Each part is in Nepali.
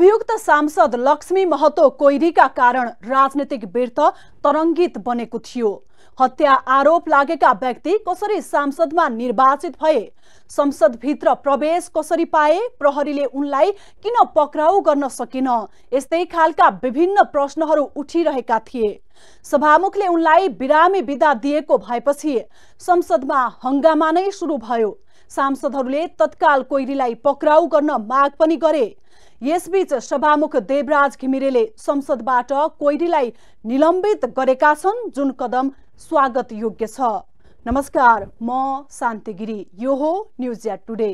अभियुक्त सांसद लक्ष्मी महतो कोइरीका कारण राजनीतिक वृत्त तरङ्गित बनेको थियो हत्या आरोप लागेका व्यक्ति कसरी सांसदमा निर्वाचित भए संसदभित्र प्रवेश कसरी पाए प्रहरीले उनलाई किन पक्राउ गर्न सकेन यस्तै खालका विभिन्न प्रश्नहरू उठिरहेका थिए सभामुखले उनलाई बिरामी विदा दिएको भएपछि संसदमा हङ्गामा नै सुरु भयो सांसदहरूले तत्काल कोइरीलाई पक्राउ गर्न माग पनि गरे यसबीच सभामुख देवराज घिमिरेले संसदबाट कोइरीलाई निलम्बित गरेका छन् जुन कदम स्वागत योग्य छ नमस्कार म शान्ति गिरी यो हो न्युज टुडे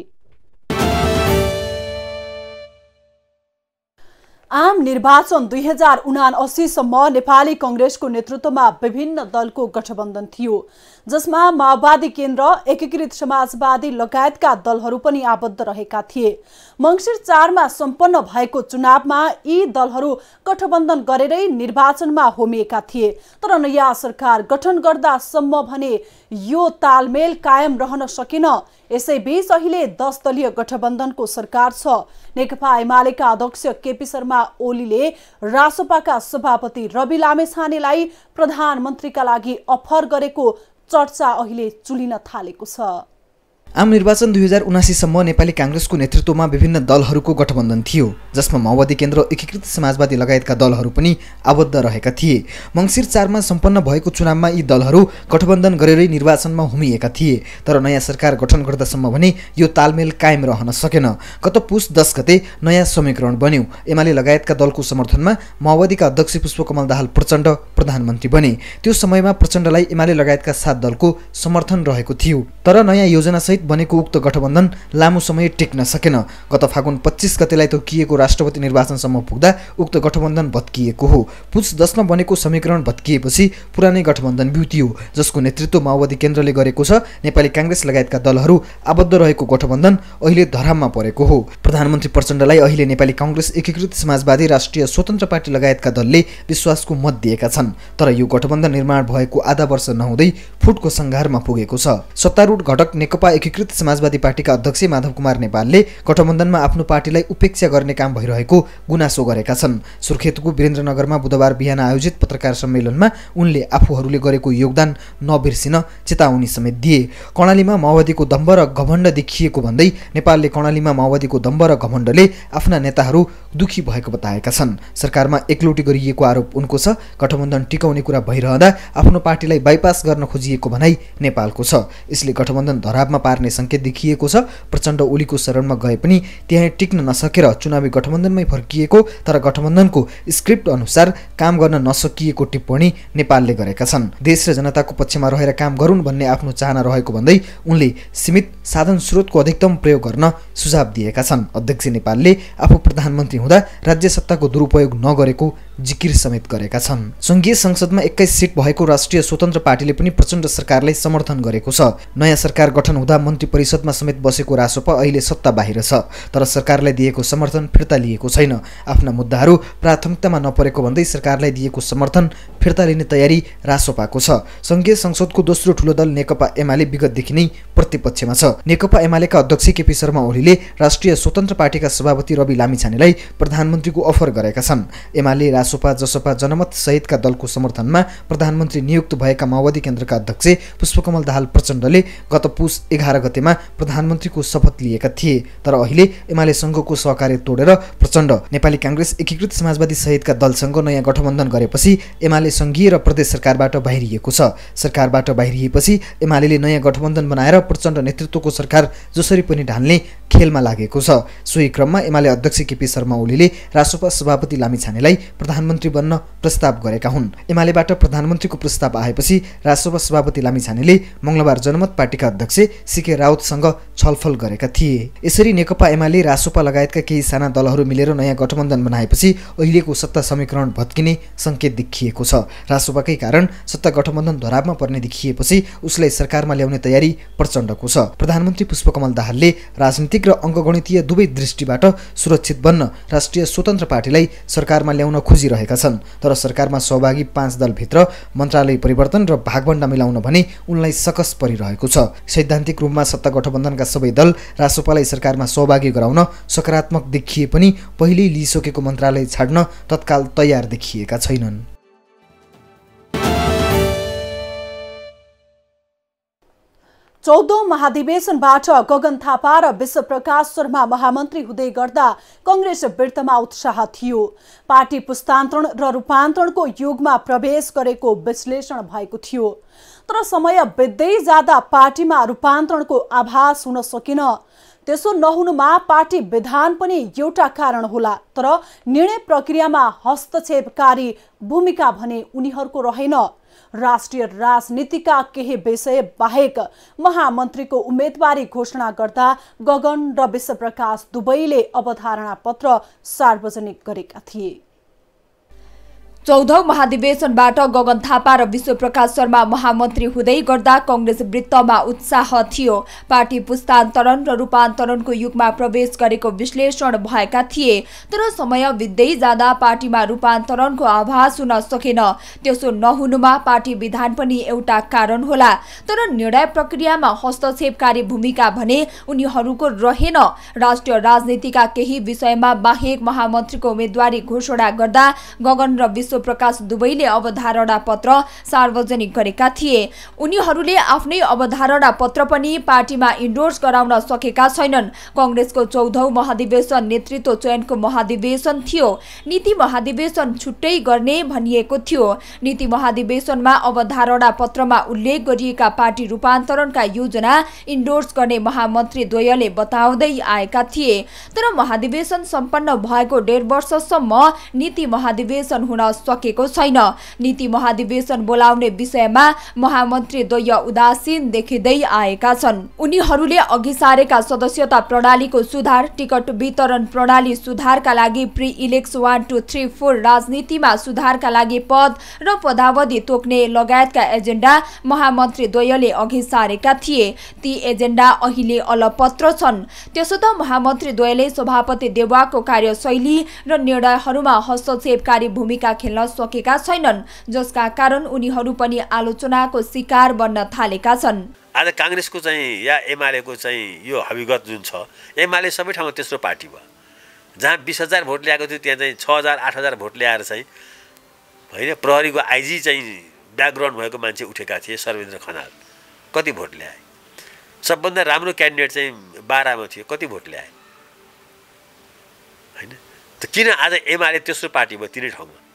आम निर्वाचन दुई हजार उना अस्सीसम्म नेपाली कङ्ग्रेसको नेतृत्वमा विभिन्न दलको गठबन्धन थियो जसमा माओवादी केन्द्र एकीकृत समाजवादी लगायतका दलहरू पनि आबद्ध रहेका थिए मङ्सिर चारमा सम्पन्न भएको चुनावमा यी दलहरू गठबन्धन गरेरै निर्वाचनमा होमिएका थिए तर नयाँ सरकार गठन गर्दासम्म भने यो तालमेल कायम रहन सकेन यसैबीच अहिले दस दलीय गठबन्धनको सरकार छ नेकपा एमालेका अध्यक्ष केपी शर्मा ओलीले रासोपाका सभापति रवि लामेछानेलाई प्रधानमन्त्रीका लागि अफर गरेको चर्चा अहिले चुलिन थालेको छ आम निर्वाचन दुई हजार उनासीसम्म नेपाली काङ्ग्रेसको नेतृत्वमा विभिन्न दलहरूको गठबन्धन थियो जसमा माओवादी केन्द्र एकीकृत समाजवादी लगायतका दलहरू पनि आबद्ध रहेका थिए मङ्सिर चारमा सम्पन्न भएको चुनावमा यी दलहरू गठबन्धन गरेरै निर्वाचनमा हुमिएका थिए तर नयाँ सरकार गठन गर्दासम्म भने यो तालमेल कायम रहन सकेन गत पुस दस गते नयाँ समीकरण बन्यो एमाले लगायतका दलको समर्थनमा माओवादीका अध्यक्ष पुष्पकमल दाहाल प्रचण्ड प्रधानमन्त्री बने त्यो समयमा प्रचण्डलाई एमाले लगायतका सात दलको समर्थन रहेको थियो तर नयाँ योजनासहित बनेको उक्त गठबन्धन लामो समय टेक्न सकेन गत फागुन पच्चिस गतेलाई तोकिएको राष्ट्रपति निर्वाचनसम्म पुग्दा उक्त गठबन्धन भत्किएको हो पुछ दसमा बनेको समीकरण भत्किएपछि पुरानै गठबन्धन बिउतियो जसको नेतृत्व माओवादी केन्द्रले गरेको छ नेपाली काङ्ग्रेस लगायतका दलहरू आबद्ध रहेको गठबन्धन अहिले धराममा परेको हो प्रधानमन्त्री प्रचण्डलाई अहिले नेपाली काङ्ग्रेस एकीकृत समाजवादी राष्ट्रिय स्वतन्त्र पार्टी लगायतका दलले विश्वासको मत दिएका छन् तर यो गठबन्धन निर्माण भएको आधा वर्ष नहुँदै फुटको सङ्घारमा पुगेको छ सत्तारूढ घटक नेकपा एकीकृत एकीकृत समाजवादी पार्टीका अध्यक्ष माधव कुमार नेपालले गठबन्धनमा आफ्नो पार्टीलाई उपेक्षा गर्ने काम भइरहेको गुनासो गरेका छन् सुर्खेतको वीरेन्द्रनगरमा बुधबार बिहान आयोजित पत्रकार सम्मेलनमा उनले आफूहरूले गरेको योगदान नबिर्सिन चेतावनी समेत दिए कर्णालीमा माओवादीको दम्ब र घमण्ड देखिएको भन्दै नेपालले कर्णालीमा माओवादीको दम्ब र घमण्डले आफ्ना नेताहरू दुखी भएको बताएका छन् सरकारमा एकलोटी गरिएको आरोप उनको छ गठबन्धन टिकाउने कुरा भइरहँदा आफ्नो पार्टीलाई बाइपास गर्न खोजिएको भनाइ नेपालको छ यसले गठबन्धन धराबमा पार पार्ने सङ्केत देखिएको छ प्रचण्ड ओलीको शरणमा गए पनि त्यहाँ टिक्न नसकेर चुनावी गठबन्धनमै फर्किएको तर गठबन्धनको स्क्रिप्ट अनुसार काम गर्न नसकिएको टिप्पणी नेपालले गरेका छन् देश र जनताको पक्षमा रहेर काम गरून् भन्ने आफ्नो चाहना रहेको भन्दै उनले सीमित साधन स्रोतको अधिकतम प्रयोग गर्न सुझाव दिएका छन् अध्यक्ष नेपालले आफू प्रधानमन्त्री हुँदा राज्य सत्ताको दुरुपयोग नगरेको जिकिर समेत गरेका छन् सङ्घीय संसदमा एक्काइस सिट भएको राष्ट्रिय स्वतन्त्र पार्टीले पनि प्रचण्ड सरकारलाई समर्थन गरेको छ नयाँ सरकार गठन हुँदा मन्त्री परिषदमा समेत बसेको रासोपा अहिले सत्ता बाहिर छ तर सरकारलाई दिएको समर्थन फिर्ता लिएको छैन आफ्ना मुद्दाहरू प्राथमिकतामा नपरेको भन्दै सरकारलाई दिएको समर्थन फिर्ता लिने तयारी रासोपाको छ सङ्घीय संसदको दोस्रो ठुलो दल नेकपा एमाले विगतदेखि नै प्रतिपक्षमा छ नेकपा एमालेका अध्यक्ष केपी शर्मा ओलीले राष्ट्रिय स्वतन्त्र पार्टीका सभापति रवि लामिछानेलाई प्रधानमन्त्रीको अफर गरेका छन् एमाले रासोपा जसपा जनमत सहितका दलको समर्थनमा प्रधानमन्त्री नियुक्त भएका माओवादी केन्द्रका अध्यक्ष पुष्पकमल दाहाल प्रचण्डले गत पुष एघार गतेमा प्रधानमन्त्रीको शपथ लिएका थिए तर अहिले एमाले सङ्घको सहकार्य तोडेर प्रचण्ड नेपाली काङ्ग्रेस एकीकृत समाजवादी सहितका दलसँग नयाँ गठबन्धन गरेपछि एमाले सङ्घीय र प्रदेश सरकारबाट बाहिरिएको छ सरकारबाट बाहिरिएपछि एमाले नयाँ गठबन्धन बनाएर प्रचण्ड नेतृत्वको सरकार जसरी पनि ढाल्ने खेलमा लागेको छ सोही क्रममा एमाले अध्यक्ष केपी शर्मा ओलीले राष्ट्रपा सभापति लामिछानेलाई प्रधानमन्त्री बन्न प्रस्ताव गरेका हुन् एमालेबाट प्रधानमन्त्रीको प्रस्ताव आएपछि राष्ट्रपा सभापति लामिछानेले मङ्गलबार जनमत पार्टीका अध्यक्ष सिके राउतसँग छलफल गरेका थिए यसरी नेकपा एमाले रासोपा लगायतका केही साना दलहरू मिलेर नयाँ गठबन्धन बनाएपछि अहिलेको सत्ता समीकरण भत्किने सङ्केत देखिएको छ रासोपाकै कारण सत्ता गठबन्धन धरापमा पर्ने देखिएपछि उसलाई सरकारमा ल्याउने तयारी प्रचण्ड प्रचण्डको छ प्रधानमन्त्री पुष्पकमल दाहालले राजनीतिक र अङ्कगणितीय दुवै दृष्टिबाट सुरक्षित बन्न राष्ट्रिय स्वतन्त्र पार्टीलाई सरकारमा ल्याउन खोजिरहेका छन् तर सरकारमा सहभागी पाँच दलभित्र मन्त्रालय परिवर्तन र भागभण्डा मिलाउन भने उनलाई सकस परिरहेको छ सैद्धान्तिक रूपमा सत्ता गठबन्धनका सबै दल रासोपालाई सरकारमा सहभागी गराउन सकारात्मक देखिए पनि पहिल्यै लिइसकेको मन्त्रालय छाड्न तत्काल तयार देखिएका छैनन् चौधौं महाधिवेशनबाट गगन थापा र विश्वप्रकाश शर्मा महामन्त्री हुँदै गर्दा कङ्ग्रेस वृत्तमा उत्साह थियो पार्टी पुस्तान्तरण र रूपान्तरणको युगमा प्रवेश गरेको विश्लेषण भएको थियो तर समय बित्दै जाँदा पार्टीमा रूपान्तरणको आभास हुन सकिन त्यसो नहुनुमा पार्टी विधान पनि एउटा कारण होला तर निर्णय प्रक्रियामा हस्तक्षेपकारी भूमिका भने उनीहरूको रहेन राष्ट्रिय राजनीतिका केही विषय बाहेक महामन्त्रीको उम्मेदवारी घोषणा गर्दा गगन र विश्वप्रकाश दुवैले अवधारणा पत्र सार्वजनिक गरेका थिए चौधौं महाधिवेशनबाट गगन थापा र विश्वप्रकाश शर्मा महामन्त्री हुँदै गर्दा कङ्ग्रेस वृत्तमा उत्साह थियो पार्टी पुस्तान्तरण र रूपान्तरणको युगमा प्रवेश गरेको विश्लेषण भएका थिए तर समय बित्दै जाँदा पार्टीमा रूपान्तरणको आभास हुन सकेन त्यसो नहुनुमा पार्टी विधान पनि एउटा कारण होला तर निर्णय प्रक्रियामा हस्तक्षेपकारी भूमिका भने उनीहरूको रहेन राष्ट्रिय राजनीतिका केही विषयमा बाहेक महामन्त्रीको उम्मेद्वारी घोषणा गर्दा गगन र विश्व प्रकाश दुवैले अवधारणा पत्र सार्वजनिक गरेका थिए उनीहरूले आफ्नै अवधारणा पत्र पनि पार्टीमा इन्डोर्स गराउन सकेका छैनन् कङ्ग्रेसको चौधौँ महाधिवेशन नेतृत्व चयनको महाधिवेशन थियो नीति महाधिवेशन छुट्टै गर्ने भनिएको थियो नीति महाधिवेशनमा अवधारणा पत्रमा उल्लेख गरिएका पार्टी रूपान्तरणका योजना इन्डोर्स गर्ने महामन्त्रीद्वयले बताउँदै आएका थिए तर महाधिवेशन सम्पन्न भएको डेढ वर्षसम्म नीति महाधिवेशन हुन सकेको छैन नीति महाधिवेशन बोलाउने विषयमा महामन्त्री महामन्त्रीद्वय उदासीन देखिँदै आएका छन् उनीहरूले अघि सारेका सदस्यता प्रणालीको सुधार टिकट वितरण प्रणाली सुधारका लागि प्रि इलेक्स वान टू थ्री फोर राजनीतिमा सुधारका लागि पद र पदावधि तोक्ने लगायतका एजेन्डा महामन्त्रीद्वयले अघि सारेका थिए ती एजेन्डा अहिले अलपत्र छन् त्यसो त महामन्त्रीद्वयले सभापति देवाको कार्यशैली र निर्णयहरूमा हस्तक्षेपकारी भूमिका खेल्न खेल्न सकेका छैनन् जसका कारण उनीहरू पनि आलोचनाको शिकार बन्न थालेका छन् आज काङ्ग्रेसको चाहिँ या एमालेको चाहिँ यो हविगत जुन छ एमाले सबै ठाउँमा तेस्रो पार्टी भयो जहाँ बिस हजार भोट ल्याएको थियो त्यहाँ चाहिँ छ हजार आठ हजार भोट ल्याएर चाहिँ होइन प्रहरीको आइजी चाहिँ ब्याकग्राउन्ड भएको मान्छे उठेका थिए सर्वेन्द्र खनाल कति भोट ल्याए सबभन्दा राम्रो क्यान्डिडेट चाहिँ बाह्रमा थियो कति भोट ल्याए होइन किन आज एमाले तेस्रो पार्टी भयो तिनै ठाउँमा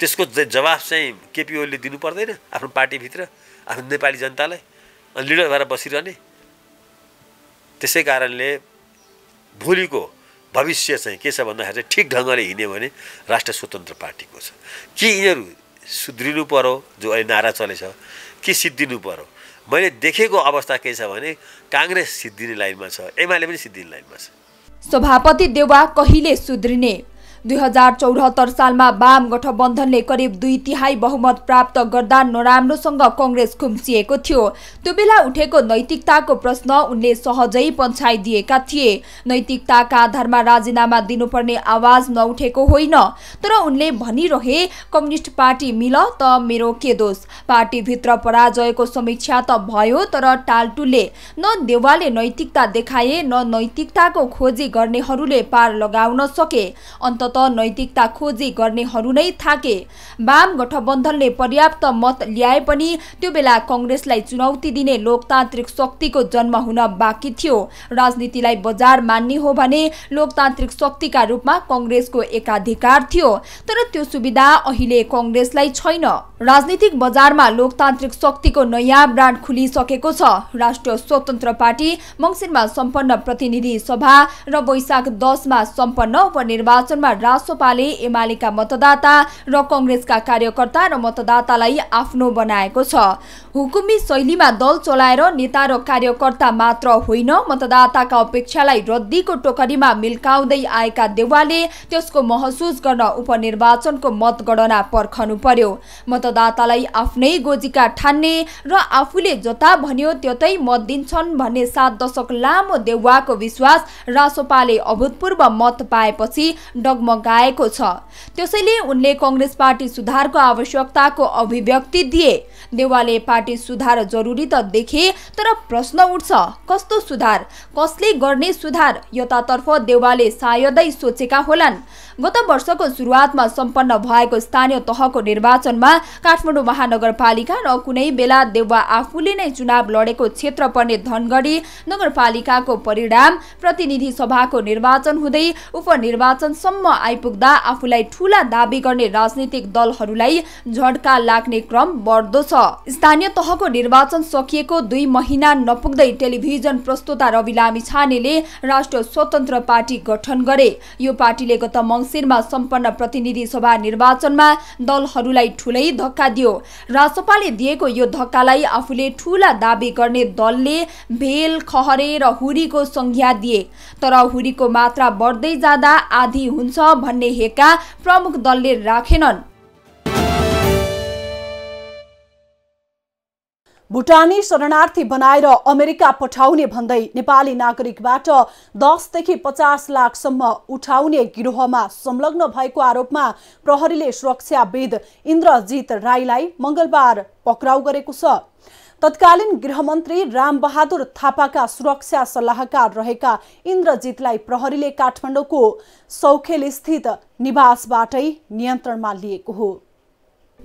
त्यसको जवाब चाहिँ केपी ओलीले दिनु पर्दैन आफ्नो पार्टीभित्र आफ्नो नेपाली जनतालाई अनि लिडर भएर बसिरहने त्यसै कारणले भोलिको भविष्य चाहिँ के छ भन्दाखेरि चाहिँ ठिक ढङ्गले हिँड्यो भने राष्ट्र स्वतन्त्र पार्टीको छ के यिनीहरू सुध्रिनु पर्यो जो अहिले नारा चलेछ के सिद्धिनु पर्यो मैले देखेको अवस्था के छ भने काङ्ग्रेस सिद्धिने लाइनमा छ एमाले पनि सिद्धिने लाइनमा छ सभापति देवा कहिले सुध्रिने दुई हजार चौहत्तर सालमा वाम गठबन्धनले करिब दुई तिहाई बहुमत प्राप्त गर्दा नराम्रोसँग कङ्ग्रेस खुम्सिएको थियो त्यो बेला उठेको नैतिकताको प्रश्न उनले सहजै पन्छाइदिएका थिए नैतिकताका आधारमा राजीनामा दिनुपर्ने आवाज नउठेको होइन तर उनले भनिरहे कम्युनिस्ट पार्टी मिल त मेरो के दोष पार्टीभित्र पराजयको समीक्षा त भयो तर टालटुले न देवाले नैतिकता देखाए न नैतिकताको खोजी गर्नेहरूले पार लगाउन सके अन्त त नैतिकता खोजी गर्नेहरू नै थाके वाम गठबन्धनले पर्याप्त मत ल्याए पनि त्यो बेला कङ्ग्रेसलाई चुनौती दिने लोकतान्त्रिक शक्तिको जन्म हुन बाँकी थियो राजनीतिलाई बजार मान्ने हो भने लोकतान्त्रिक शक्तिका रूपमा कङ्ग्रेसको एकाधिकार थियो तर त्यो सुविधा अहिले कङ्ग्रेसलाई छैन राजनीतिक बजारमा लोकतान्त्रिक शक्तिको नयाँ ब्रान्ड खुलिसकेको छ राष्ट्रिय स्वतन्त्र पार्टी मङ्सिरमा सम्पन्न प्रतिनिधि सभा र वैशाख दसमा सम्पन्न उपनिर्वाचनमा रासोपाले एमालेका मतदाता र कङ्ग्रेसका कार्यकर्ता र मतदातालाई आफ्नो बनाएको छ हुकुमी शैलीमा दल चलाएर नेता र कार्यकर्ता मात्र होइन मतदाताका अपेक्षालाई रद्दीको टोकरीमा मिल्काउँदै आएका देवालले त्यसको महसुस गर्न उपनिर्वाचनको मतगणना पर्खनु पर्यो मतदातालाई आफ्नै गोजीका ठान्ने र आफूले जता भन्यो त्यतै मत दिन्छन् भन्ने सात दशक लामो देउवाको विश्वास रासोपाले अभूतपूर्व मत पाएपछि डगम मगाएको छ त्यसैले उनले कङ्ग्रेस पार्टी सुधारको आवश्यकताको अभिव्यक्ति दिए देवालले पार्टी सुधार जरुरी त देखे तर प्रश्न उठ्छ कस्तो सुधार कसले गर्ने सुधार यतातर्फ देवालले सायदै सोचेका होलान् गत वर्षको सुरुवातमा सम्पन्न भएको स्थानीय तहको निर्वाचनमा काठमाडौँ महानगरपालिका र कुनै बेला देउवा आफूले नै चुनाव लडेको क्षेत्र पर्ने धनगढी नगरपालिकाको परिणाम प्रतिनिधि सभाको निर्वाचन हुँदै उपनिर्वाचनसम्म आइपुग्दा आफूलाई ठूला दावी गर्ने राजनीतिक दलहरूलाई झड्का लाग्ने क्रम बढ्दो छ स्थानीय तहको निर्वाचन सकिएको दुई महिना नपुग्दै टेलिभिजन प्रस्तुता रवि लामी छानेले राष्ट्रिय स्वतन्त्र पार्टी गठन गरे यो पार्टीले गत मङ्सिरमा सम्पन्न प्रतिनिधि सभा निर्वाचनमा दलहरूलाई ठुलै धक्का दियो राजसपाले दिएको यो धक्कालाई आफूले ठूला दावी गर्ने दलले भेल खहरे र हुरीको संज्ञा दिए तर हुरीको मात्रा बढ्दै जाँदा आधी हुन्छ भन्ने हेका प्रमुख दलले राखेनन् भुटानी शरणार्थी बनाएर अमेरिका पठाउने भन्दै नेपाली नागरिकबाट दसदेखि पचास लाखसम्म उठाउने गिरोहमा संलग्न भएको आरोपमा प्रहरीले सुरक्षाविद इन्द्रजित राईलाई मंगलबार पक्राउ गरेको छ तत्कालीन गृहमन्त्री रामबहादुर थापाका सुरक्षा सल्लाहकार रहेका इन्द्रजितलाई प्रहरीले काठमाडौँको सौखेलस्थित निवासबाटै नियन्त्रणमा लिएको हो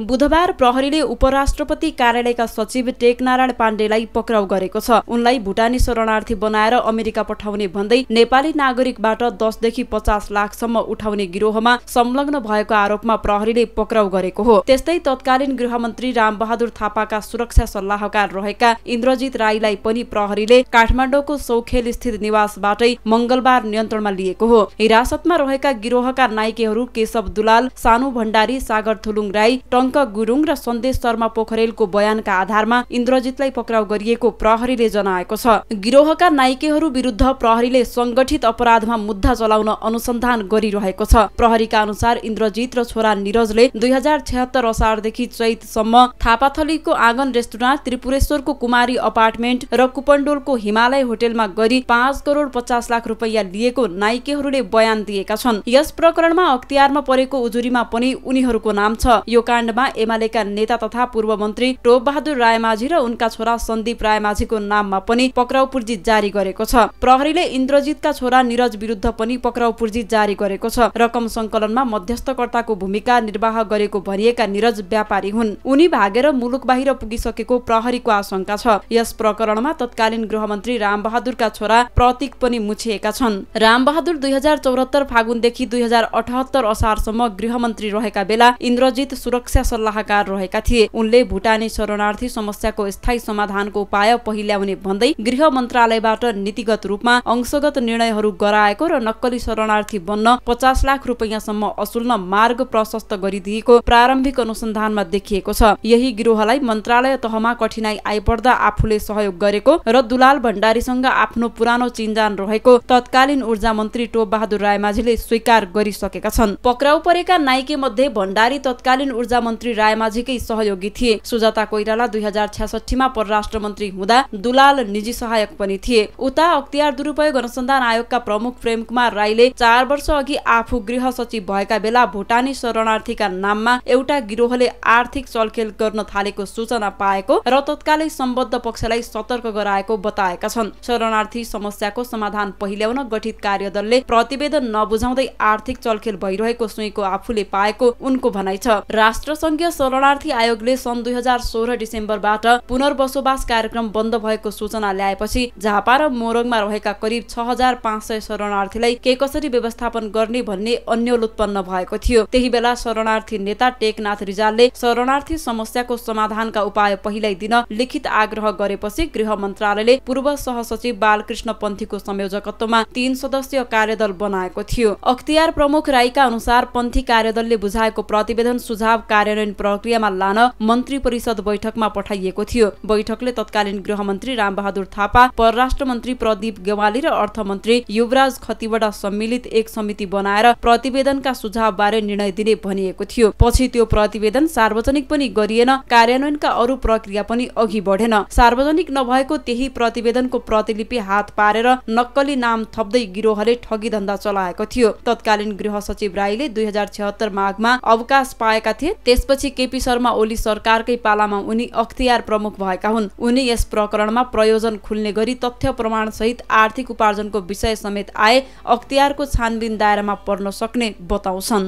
बुधबार प्रहरीले उपराष्ट्रपति कार्यालयका सचिव टेकनारायण पाण्डेलाई पक्राउ गरेको छ उनलाई भुटानी शरणार्थी बनाएर अमेरिका पठाउने भन्दै नेपाली नागरिकबाट दसदेखि पचास लाखसम्म उठाउने गिरोहमा संलग्न भएको आरोपमा प्रहरीले पक्राउ गरेको हो त्यस्तै तत्कालीन गृहमन्त्री रामबहादुर थापाका सुरक्षा सल्लाहकार रहेका इन्द्रजित राईलाई पनि प्रहरीले काठमाडौँको सौखेल स्थित निवासबाटै मंगलबार नियन्त्रणमा लिएको हो हिरासतमा रहेका गिरोहका नाइकेहरू केशव दुलाल सानु भण्डारी सागर थुलुङ राई शङ्कर गुरुङ र सन्देश शर्मा पोखरेलको बयानका आधारमा इन्द्रजितलाई पक्राउ गरिएको प्रहरीले जनाएको छ गिरोहका नायिकेहरू विरुद्ध प्रहरीले सङ्गठित अपराधमा मुद्दा चलाउन अनुसन्धान गरिरहेको छ प्रहरीका अनुसार इन्द्रजित र छोरा निरजले दुई हजार छिहत्तर असारदेखि चैतसम्म थापाथलीको आँगन रेस्टुराँट त्रिपुरेश्वरको कुमारी अपार्टमेन्ट र कुपन्डोलको हिमालय होटेलमा गरी पाँच करोड पचास लाख रुपैयाँ लिएको नायिकेहरूले बयान दिएका छन् यस प्रकरणमा अख्तियारमा परेको उजुरीमा पनि उनीहरूको नाम छ यो काण्ड काण्डमा एमालेका नेता तथा पूर्व मन्त्री टोपबहादुर रायमाझी र उनका छोरा सन्दीप रायमाझीको नाममा पनि पक्राउ पूर्जी जारी गरेको छ प्रहरीले इन्द्रजितका छोरा निरज विरुद्ध पनि पक्राउ पुर्जी जारी गरेको छ रकम संकलनमा मध्यस्थकर्ताको भूमिका निर्वाह गरेको भनिएका निरज व्यापारी हुन् उनी भागेर मुलुक बाहिर पुगिसकेको प्रहरीको आशंका छ यस प्रकरणमा तत्कालीन गृहमन्त्री रामबहादुरका छोरा प्रतीक पनि मुछिएका छन् रामबहादुर दुई हजार चौरात्तर फागुनदेखि दुई हजार अठहत्तर असारसम्म गृहमन्त्री रहेका बेला इन्द्रजित सुरक्षा सुरक्षा सल्लाहकार रहेका थिए उनले भुटानी शरणार्थी समस्याको स्थायी समाधानको उपाय पहिल्याउने भन्दै गृह मन्त्रालयबाट नीतिगत रूपमा अंशगत निर्णयहरू गराएको र नक्कली शरणार्थी बन्न पचास लाख रुपियाँसम्म असुल्न मार्ग प्रशस्त गरिदिएको प्रारम्भिक अनुसन्धानमा देखिएको छ यही गृहलाई मन्त्रालय तहमा कठिनाई आइपर्दा आफूले सहयोग गरेको र दुलाल भण्डारीसँग आफ्नो पुरानो चिन्जान रहेको तत्कालीन ऊर्जा मन्त्री टोपबहादुर रायमाझीले स्वीकार गरिसकेका छन् पक्राउ परेका नाइके मध्ये भण्डारी तत्कालीन ऊर्जा मन्त्री रायमाझीकै सहयोगी थिए सुजाता कोइराला दुई हजार छ्यासठीमा परराष्ट्र मन्त्री हुँदा दुलाल निजी सहायक पनि थिए उता अख्तियार दुरुपयोग अनुसन्धान आयोगका प्रमुख प्रेम कुमार राईले चार वर्ष अघि आफू गृह सचिव भएका बेला भुटानी शरणार्थीका नाममा एउटा गिरोहले आर्थिक चलखेल गर्न थालेको सूचना पाएको र तत्कालै सम्बद्ध पक्षलाई सतर्क गराएको बताएका छन् शरणार्थी समस्याको समाधान पहिल्याउन गठित कार्यदलले प्रतिवेदन नबुझाउँदै आर्थिक चलखेल भइरहेको सुईको आफूले पाएको उनको भनाइ छ राष्ट्र अन्तर्सङ्घीय शरणार्थी आयोगले सन् दुई हजार सोह्र डिसेम्बरबाट पुनर्बसोबास कार्यक्रम बन्द भएको सूचना ल्याएपछि झापा र मोरङमा रहेका करिब छ हजार पाँच सय शरणार्थीलाई के कसरी व्यवस्थापन गर्ने भन्ने अन्यल उत्पन्न भएको थियो त्यही बेला शरणार्थी नेता टेकनाथ रिजालले शरणार्थी समस्याको समाधानका उपाय पहिल्यै दिन लिखित आग्रह गरेपछि गृह मन्त्रालयले पूर्व सहसचिव बालकृष्ण पन्थीको संयोजकत्वमा तीन सदस्यीय कार्यदल बनाएको थियो अख्तियार प्रमुख राईका अनुसार पन्थी कार्यदलले बुझाएको प्रतिवेदन सुझाव कार्य कार्यान्वयन प्रक्रियामा लान मन्त्री परिषद बैठकमा पठाइएको थियो बैठकले तत्कालीन गृहमन्त्री रामबहादुर थापा परराष्ट्र मन्त्री प्रदीप गेवाली र अर्थमन्त्री युवराज खतिवडा सम्मिलित एक समिति बनाएर प्रतिवेदनका सुझावबारे निर्णय दिने भनिएको थियो पछि त्यो प्रतिवेदन सार्वजनिक पनि गरिएन कार्यान्वयनका अरू प्रक्रिया पनि अघि बढेन सार्वजनिक नभएको त्यही प्रतिवेदनको प्रतिलिपि हात पारेर नक्कली नाम थप्दै गिरोहले ठगी धन्दा चलाएको थियो तत्कालीन गृह सचिव राईले दुई हजार माघमा अवकाश पाएका थिए यसपछि केपी शर्मा ओली सरकारकै पालामा उनी अख्तियार प्रमुख भएका हुन् उनी यस प्रकरणमा प्रयोजन खुल्ने गरी तथ्य प्रमाण सहित आर्थिक उपार्जनको विषय समेत आए अख्तियारको छानबिन दायरामा पर्न सक्ने बताउँछन्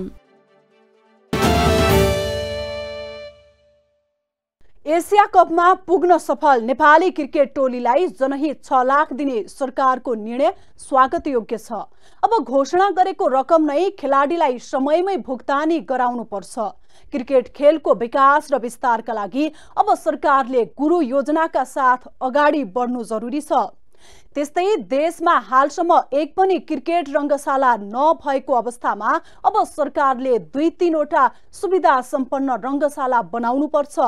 एसिया कपमा पुग्न सफल नेपाली क्रिकेट टोलीलाई जनहित छ लाख दिने सरकारको निर्णय स्वागतयोग्य छ अब घोषणा गरेको रकम नै खेलाडीलाई समयमै भुक्तानी गराउनुपर्छ क्रिकेट खेलको विकास र विस्तारका लागि अब सरकारले गुरु योजनाका साथ अगाडि बढ्नु जरुरी छ त्यस्तै देशमा हालसम्म एक पनि क्रिकेट रङ्गशाला नभएको अवस्थामा अब सरकारले दुई तिनवटा सुविधा सम्पन्न रङ्गशाला बनाउनु पर्छ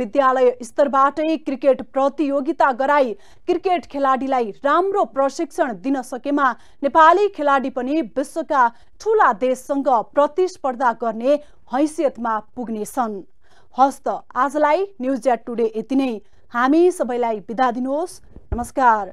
विद्यालय स्तरबाटै क्रिकेट प्रतियोगिता गराई क्रिकेट खेलाडीलाई राम्रो प्रशिक्षण दिन सकेमा नेपाली खेलाडी पनि विश्वका ठुला देशसँग प्रतिस्पर्धा गर्ने हैसियतमा पुग्नेछन् हस्त आजलाई न्युज एट टुडे यति नै हामी सबैलाई बिदा दिनुहोस् नमस्कार